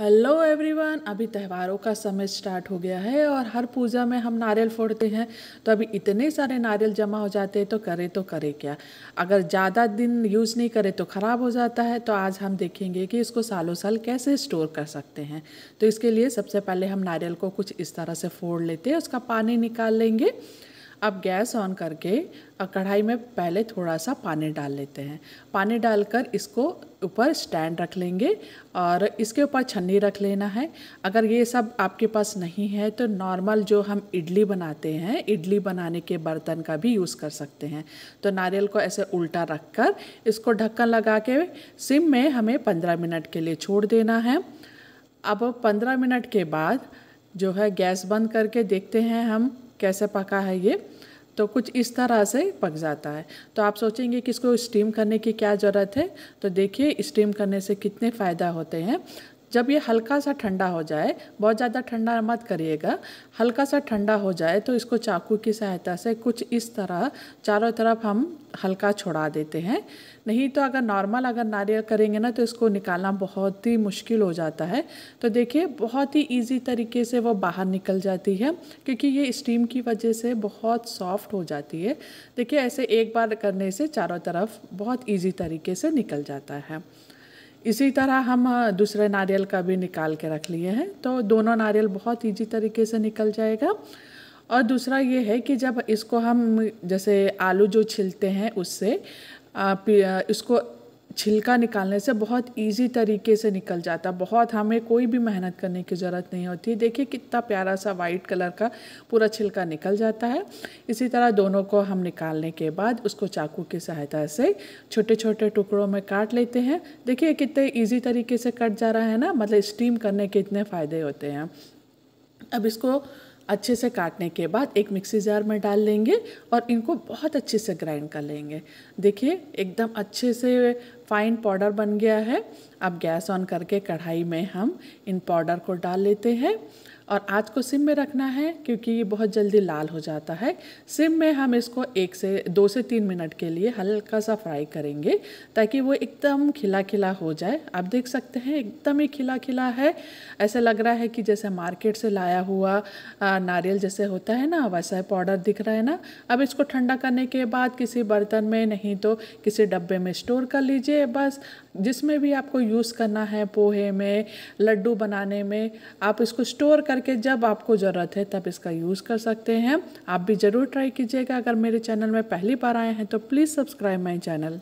hello everyone अभी त्योहारों का समय स्टार्ट हो गया है और हर पूजा में हम नारियल फोड़ते हैं तो अभी इतने सारे नारियल जमा हो जाते हैं तो करें तो करें क्या अगर ज़्यादा दिन यूज़ नहीं करें तो ख़राब हो जाता है तो आज हम देखेंगे कि इसको सालों साल कैसे स्टोर कर सकते हैं तो इसके लिए सबसे पहले हम नारियल को कुछ इस तरह से फोड़ लेते हैं उसका पानी निकाल लेंगे अब गैस ऑन करके कढ़ाई में पहले थोड़ा सा पानी डाल लेते हैं पानी डालकर इसको ऊपर स्टैंड रख लेंगे और इसके ऊपर छन्नी रख लेना है अगर ये सब आपके पास नहीं है तो नॉर्मल जो हम इडली बनाते हैं इडली बनाने के बर्तन का भी यूज़ कर सकते हैं तो नारियल को ऐसे उल्टा रख कर इसको ढक्कन लगा के सिम में हमें पंद्रह मिनट के लिए छोड़ देना है अब पंद्रह मिनट के बाद जो है गैस बंद करके देखते हैं हम कैसे पका है ये तो कुछ इस तरह से पक जाता है तो आप सोचेंगे कि इसको स्टीम करने की क्या ज़रूरत है तो देखिए स्टीम करने से कितने फ़ायदा होते हैं जब ये हल्का सा ठंडा हो जाए बहुत ज़्यादा ठंडा मत करिएगा हल्का सा ठंडा हो जाए तो इसको चाकू की सहायता से कुछ इस तरह चारों तरफ हम हल्का छोड़ा देते हैं नहीं तो अगर नॉर्मल अगर नारियल करेंगे ना तो इसको निकालना बहुत ही मुश्किल हो जाता है तो देखिए बहुत ही ईजी तरीके से वो बाहर निकल जाती है क्योंकि ये स्टीम की वजह से बहुत सॉफ्ट हो जाती है देखिए ऐसे एक बार करने से चारों तरफ बहुत ईजी तरीके से निकल जाता है इसी तरह हम दूसरे नारियल का भी निकाल के रख लिए हैं तो दोनों नारियल बहुत ईजी तरीके से निकल जाएगा और दूसरा ये है कि जब इसको हम जैसे आलू जो छिलते हैं उससे इसको छिलका निकालने से बहुत इजी तरीके से निकल जाता बहुत हमें कोई भी मेहनत करने की ज़रूरत नहीं होती देखिए कितना प्यारा सा वाइट कलर का पूरा छिलका निकल जाता है इसी तरह दोनों को हम निकालने के बाद उसको चाकू की सहायता से छोटे छोटे टुकड़ों में काट लेते हैं देखिए कितने ईजी तरीके से कट जा रहा है ना मतलब स्टीम करने के इतने फ़ायदे होते हैं अब इसको अच्छे से काटने के बाद एक मिक्सी जार में डाल लेंगे और इनको बहुत अच्छे से ग्राइंड कर लेंगे देखिए एकदम अच्छे से फाइन पाउडर बन गया है अब गैस ऑन करके कढ़ाई में हम इन पाउडर को डाल लेते हैं और आज को सिम में रखना है क्योंकि ये बहुत जल्दी लाल हो जाता है सिम में हम इसको एक से दो से तीन मिनट के लिए हल्का सा फ्राई करेंगे ताकि वो एकदम खिला खिला हो जाए आप देख सकते हैं एकदम ही खिला खिला है ऐसा लग रहा है कि जैसे मार्केट से लाया हुआ नारियल जैसे होता है ना वैसा पाउडर दिख रहा है ना अब इसको ठंडा करने के बाद किसी बर्तन में नहीं तो किसी डब्बे में स्टोर कर लीजिए बस जिसमें भी आपको यूज़ करना है पोहे में लड्डू बनाने में आप इसको स्टोर कर करके जब आपको ज़रूरत है तब इसका यूज़ कर सकते हैं आप भी ज़रूर ट्राई कीजिएगा अगर मेरे चैनल में पहली बार आए हैं तो प्लीज़ सब्सक्राइब माई चैनल